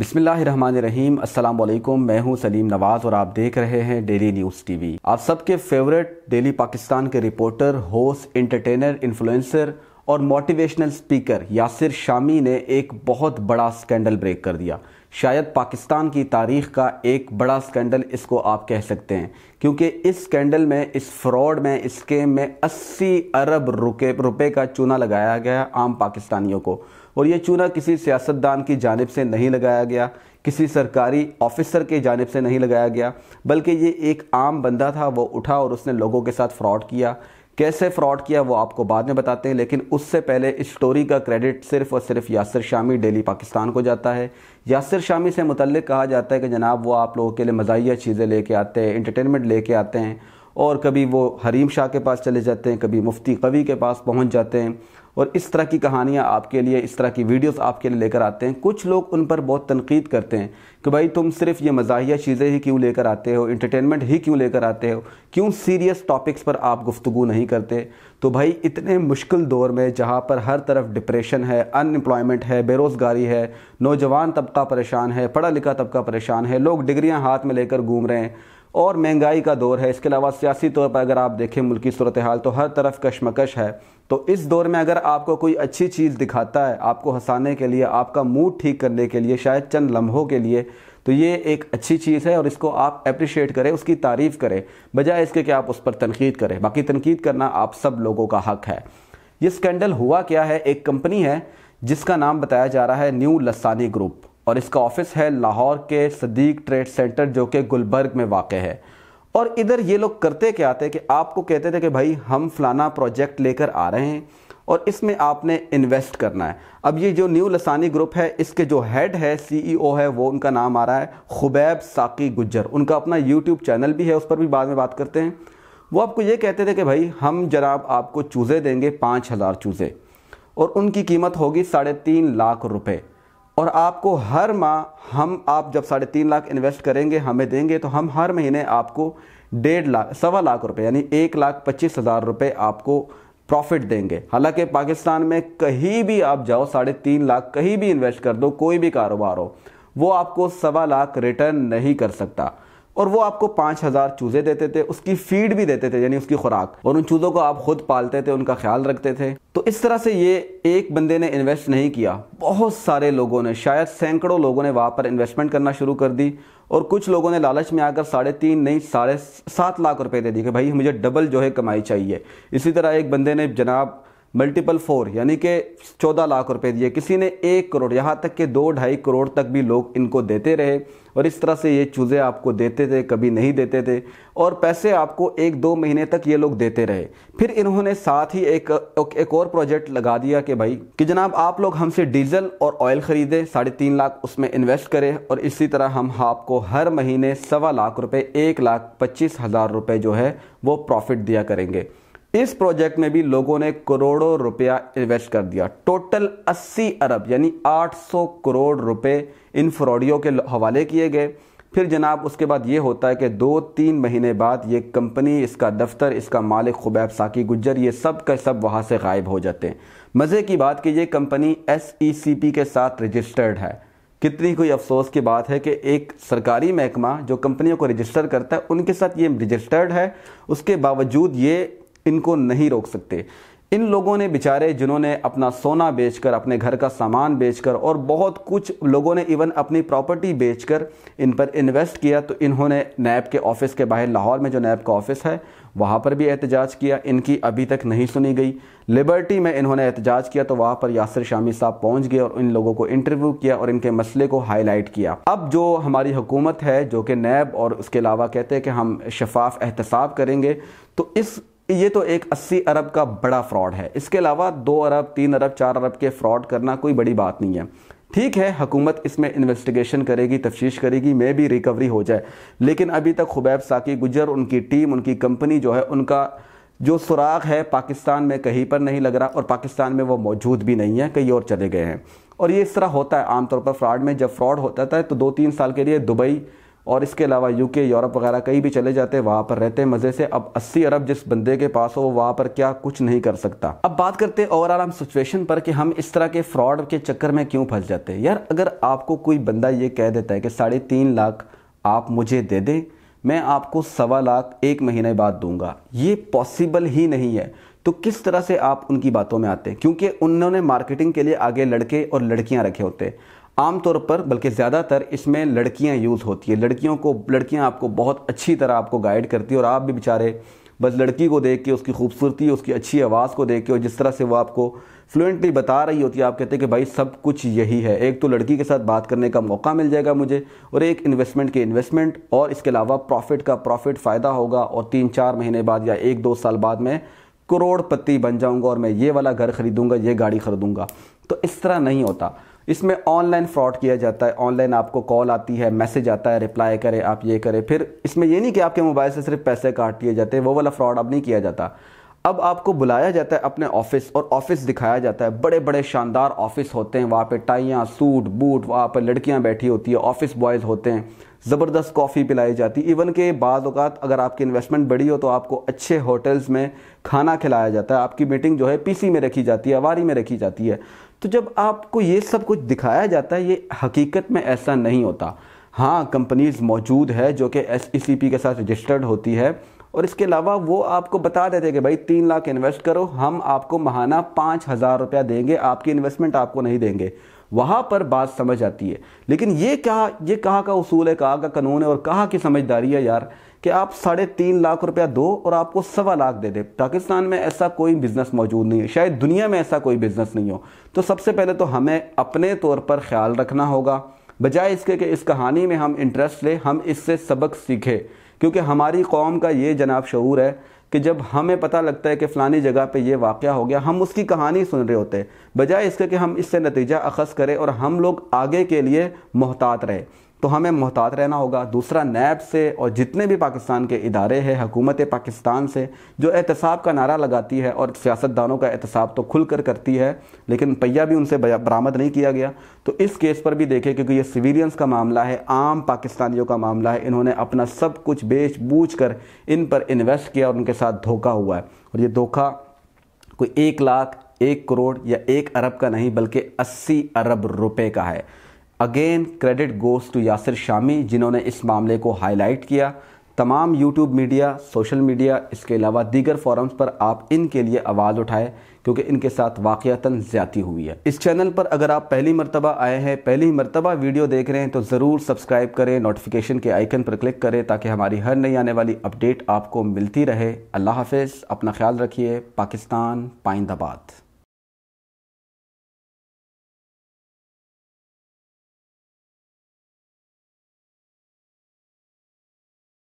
बिसमीम अल्लाम मैं हूं सलीम नवाज़ और आप देख रहे हैं डेली न्यूज़ टीवी आप सबके फेवरेट डेली पाकिस्तान के रिपोर्टर होस्ट एंटरटेनर इन्फ्लुएंसर और मोटिवेशनल स्पीकर यासिर शामी ने एक बहुत बड़ा स्कैंडल ब्रेक कर दिया शायद पाकिस्तान की तारीख का एक बड़ा स्कैंडल इसको आप कह सकते हैं क्योंकि इस स्कैंडल में इस फ्रॉड में इस स्केम में 80 अरब रुके रुपए का चूना लगाया गया आम पाकिस्तानियों को और ये चूना किसी सियासतदान की जानब से नहीं लगाया गया किसी सरकारी ऑफिसर के जानब से नहीं लगाया गया बल्कि ये एक आम बंदा था वो उठा और उसने लोगों के साथ फ्रॉड किया कैसे फ्रॉड किया वो आपको बाद में बताते हैं लेकिन उससे पहले इस स्टोरी का क्रेडिट सिर्फ और सिर्फ यासर शामी डेली पाकिस्तान को जाता है यासर शामी से मुतल कहा जाता है कि जनाब वो आप लोगों के लिए मजाया चीज़ें लेके आते हैं इंटरटेनमेंट लेके आते हैं और कभी वो हरीम शाह के पास चले जाते हैं कभी मुफ्ती कवि के पास पहुंच जाते हैं और इस तरह की कहानियाँ आपके लिए इस तरह की वीडियोस आपके लिए लेकर आते हैं कुछ लोग उन पर बहुत तनकीद करते हैं कि भाई तुम सिर्फ ये मजाहिया चीज़ें ही क्यों लेकर आते हो इंटरटेनमेंट ही क्यों लेकर आते हो क्यों सीरियस टॉपिक्स पर आप गुफ्तु नहीं करते तो भाई इतने मुश्किल दौर में जहाँ पर हर तरफ डिप्रेशन है अनएम्प्लॉयमेंट है बेरोज़गारी है नौजवान तबका परेशान है पढ़ा लिखा तबका परेशान है लोग डिग्रियाँ हाथ में लेकर घूम रहे हैं और महंगाई का दौर है इसके अलावा सियासी तौर पर अगर आप देखें मुल्की सूरत हाल तो हर तरफ कशमकश है तो इस दौर में अगर आपको कोई अच्छी चीज़ दिखाता है आपको हंसाने के लिए आपका मूड ठीक करने के लिए शायद चंद लम्हों के लिए तो ये एक अच्छी चीज़ है और इसको आप अप्रिशिएट करें उसकी तारीफ़ करें बजाय इसके कि आप उस पर तनकीद करें बाकी तनकीद करना आप सब लोगों का हक है ये स्कैंडल हुआ क्या है एक कंपनी है जिसका नाम बताया जा रहा है न्यू लसानी ग्रुप और इसका ऑफिस है लाहौर के सदीक ट्रेड सेंटर जो कि गुलबर्ग में वाक़ है और इधर ये लोग करते क्या आते कि आपको कहते थे कि भाई हम फलाना प्रोजेक्ट लेकर आ रहे हैं और इसमें आपने इन्वेस्ट करना है अब ये जो न्यू लसानी ग्रुप है इसके जो हेड है सीईओ e है वो उनका नाम आ रहा है खुबैब साकी गुज्जर उनका अपना यूट्यूब चैनल भी है उस पर भी बाद में बात करते हैं वो आपको ये कहते थे कि भाई हम जनाब आपको चूज़े देंगे पाँच हज़ार चूज़े और उनकी कीमत होगी साढ़े तीन लाख रुपये और आपको हर माह हम आप जब साढ़े तीन लाख इन्वेस्ट करेंगे हमें देंगे तो हम हर महीने आपको डेढ़ लाख सवा लाख रुपए यानी एक लाख पच्चीस हज़ार रुपये आपको प्रॉफिट देंगे हालांकि पाकिस्तान में कहीं भी आप जाओ साढ़े तीन लाख कहीं भी इन्वेस्ट कर दो कोई भी कारोबार हो वो आपको सवा लाख रिटर्न नहीं कर सकता और वो आपको पांच हज़ार चूज़े देते थे उसकी फीड भी देते थे यानी उसकी खुराक और उन चूज़ों को आप खुद पालते थे उनका ख्याल रखते थे तो इस तरह से ये एक बंदे ने इन्वेस्ट नहीं किया बहुत सारे लोगों ने शायद सैकड़ों लोगों ने वहां पर इन्वेस्टमेंट करना शुरू कर दी और कुछ लोगों ने लालच में आकर साढ़े तीन नहीं साढ़े सात लाख रुपए दे दिए कि भाई मुझे डबल जो है कमाई चाहिए इसी तरह एक बंदे ने जनाब मल्टीपल फोर यानी कि चौदह लाख रुपए दिए किसी ने एक करोड़ यहाँ तक के दो ढाई करोड़ तक भी लोग इनको देते रहे और इस तरह से ये चूज़े आपको देते थे कभी नहीं देते थे और पैसे आपको एक दो महीने तक ये लोग देते रहे फिर इन्होंने साथ ही एक एक और प्रोजेक्ट लगा दिया कि भाई कि जनाब आप लोग हमसे डीजल और ऑयल ख़रीदें साढ़े तीन लाख उसमें इन्वेस्ट करें और इसी तरह हम आपको हर महीने सवा लाख रुपये एक लाख पच्चीस हज़ार रुपये जो है वो प्रॉफिट दिया करेंगे इस प्रोजेक्ट में भी लोगों ने करोड़ों रुपया इन्वेस्ट कर दिया टोटल 80 अरब यानी 800 करोड़ रुपए इन फ्रॉडियों के हवाले किए गए फिर जनाब उसके बाद ये होता है कि दो तीन महीने बाद ये कंपनी इसका दफ्तर इसका मालिक खुबैब साकी गुज्जर ये सब का सब वहाँ से गायब हो जाते हैं मज़े की बात कि ये कंपनी एस e के साथ रजिस्टर्ड है कितनी कोई अफसोस की बात है कि एक सरकारी महकमा जो कंपनियों को रजिस्टर करता है उनके साथ ये रजिस्टर्ड है उसके बावजूद ये इनको नहीं रोक सकते इन लोगों ने बेचारे जिन्होंने अपना सोना बेचकर अपने घर का सामान बेचकर और बहुत कुछ लोगों ने इवन अपनी प्रॉपर्टी बेचकर इन पर इन्वेस्ट किया तो इन्होंने नैब के ऑफिस के बाहर लाहौर में जो नैब का ऑफिस है वहाँ पर भी एहतजाज किया इनकी अभी तक नहीं सुनी गई लिबर्टी में इन्होंने एहतजाज किया तो वहाँ पर यासर शामी साहब पहुँच गए और इन लोगों को इंटरव्यू किया और इनके मसले को हाईलाइट किया अब जो हमारी हुकूमत है जो कि नैब और उसके अलावा कहते हैं कि हम शफाफ एहतसाब करेंगे तो इस ये तो एक 80 अरब का बड़ा फ्रॉड है इसके अलावा दो अरब तीन अरब चार अरब के फ्रॉड करना कोई बड़ी बात नहीं है ठीक है हुकूमत इसमें इन्वेस्टिगेशन करेगी तफ्तीश करेगी मे भी रिकवरी हो जाए लेकिन अभी तक खुबैब साकी गुजर उनकी टीम उनकी कंपनी जो है उनका जो सुराग है पाकिस्तान में कहीं पर नहीं लग रहा और पाकिस्तान में वो मौजूद भी नहीं है कहीं और चले गए हैं और ये इस तरह होता है आमतौर पर फ्रॉड में जब फ्रॉड होता है तो दो तीन साल के लिए दुबई और इसके अलावा यूके यूरोप वगैरह कहीं भी चले जाते हैं वहाँ पर रहते हैं मज़े से अब 80 अरब जिस बंदे के पास हो वो वहाँ पर क्या कुछ नहीं कर सकता अब बात करते हैं ओवरऑल हम सिचुएशन पर कि हम इस तरह के फ्रॉड के चक्कर में क्यों फंस जाते हैं यार अगर आपको कोई बंदा ये कह देता है कि साढ़े तीन लाख आप मुझे दे दें मैं आपको सवा लाख एक महीने बाद दूंगा ये पॉसिबल ही नहीं है तो किस तरह से आप उनकी बातों में आते हैं क्योंकि उन्होंने मार्केटिंग के लिए आगे लड़के और लड़कियां रखे होते हैं आमतौर पर बल्कि ज़्यादातर इसमें लड़कियां यूज़ होती है लड़कियों को लड़कियां आपको बहुत अच्छी तरह आपको गाइड करती है और आप भी बेचारे बस लड़की को देख के उसकी खूबसूरती उसकी अच्छी आवाज़ को देख के और जिस तरह से वो आपको फ्लुएंटली बता रही होती है आप कहते हैं कि भाई सब कुछ यही है एक तो लड़की के साथ बात करने का मौका मिल जाएगा मुझे और एक इन्वेस्टमेंट के इन्वेस्टमेंट और इसके अलावा प्रॉफिट का प्रॉफिट फ़ायदा होगा और तीन चार महीने बाद या एक दो साल बाद में करोड़पति बन जाऊँगा और मैं ये वाला घर खरीदूंगा ये गाड़ी खरीदूंगा तो इस तरह नहीं होता इसमें ऑनलाइन फ्रॉड किया जाता है ऑनलाइन आपको कॉल आती है मैसेज आता है रिप्लाई करें आप ये करें फिर इसमें ये नहीं कि आपके मोबाइल से सिर्फ पैसे काट लिए जाते हैं वो वाला फ्रॉड अब नहीं किया जाता अब आपको बुलाया जाता है अपने ऑफिस और ऑफिस दिखाया जाता है बड़े बड़े शानदार ऑफिस होते हैं वहाँ पे टाइयाँ सूट बूट वहाँ पर लड़कियाँ बैठी होती है ऑफिस बॉयज़ होते हैं ज़बरदस्त कॉफ़ी पिलाई जाती है इवन के बाद अवत अगर आपकी इन्वेस्टमेंट बड़ी हो तो आपको अच्छे होटल्स में खाना खिलाया जाता है आपकी मीटिंग जो है पीसी में रखी जाती है अवारी में रखी जाती है तो जब आपको ये सब कुछ दिखाया जाता है ये हकीकत में ऐसा नहीं होता हाँ कंपनीज मौजूद है जो कि एस ई सी पी के साथ रजिस्टर्ड होती है और इसके अलावा वो आपको बता देते हैं कि भाई तीन लाख इन्वेस्ट करो हम आपको महाना पाँच हज़ार रुपया देंगे आपकी इन्वेस्टमेंट आपको नहीं देंगे वहाँ पर बात समझ आती है लेकिन ये कहा ये कहाँ का उसूल है कहाँ का कानून है और कहाँ की समझदारी है यार कि आप साढ़े तीन लाख रुपया दो और आपको सवा लाख दे दे पाकिस्तान में ऐसा कोई बिज़नेस मौजूद नहीं है शायद दुनिया में ऐसा कोई बिज़नेस नहीं हो तो सबसे पहले तो हमें अपने तौर पर ख्याल रखना होगा बजाय इसके कि इस कहानी में हम इंटरेस्ट लें हम इससे सबक सीखें क्योंकि हमारी कौम का ये जनाब शूर है कि जब हमें पता लगता है कि फ़लानी जगह पे ये वाक़ हो गया हम उसकी कहानी सुन रहे होते हैं बजाय इसके कि हम इससे नतीजा अखज़ करें और हम लोग आगे के लिए मोहतात रहे तो हमें मोहतात रहना होगा दूसरा नैब से और जितने भी पाकिस्तान के इदारे हैं हकूमत पाकिस्तान से जो एहतसाब का नारा लगाती है और सियासतदानों का एहतसाब तो खुल कर करती है लेकिन पहिया भी उनसे बरामद नहीं किया गया तो इस केस पर भी देखें क्योंकि ये सिविलियंस का मामला है आम पाकिस्तानियों का मामला है इन्होंने अपना सब कुछ बेच बूझ कर इन पर इन्वेस्ट किया और उनके साथ धोखा हुआ है और ये धोखा कोई एक लाख एक करोड़ या एक अरब का नहीं बल्कि अस्सी अरब रुपए का है again credit goes to Yasir Shami जिन्होंने इस मामले को हाईलाइट किया तमाम यूट्यूब मीडिया सोशल मीडिया इसके अलावा दीगर फोरम्स पर आप इनके लिए आवाज़ उठाए क्योंकि इनके साथ वाक़ता ज़्यादा हुई है इस चैनल पर अगर आप पहली मरतबा आए हैं पहली मरतबा वीडियो देख रहे हैं तो ज़रूर सब्सक्राइब करें नोटिफिकेशन के आइकन पर क्लिक करें ताकि हमारी हर नई आने वाली अपडेट आपको मिलती रहे अल्लाह हाफिज़ अपना ख्याल रखिए पाकिस्तान पाइंदाबाद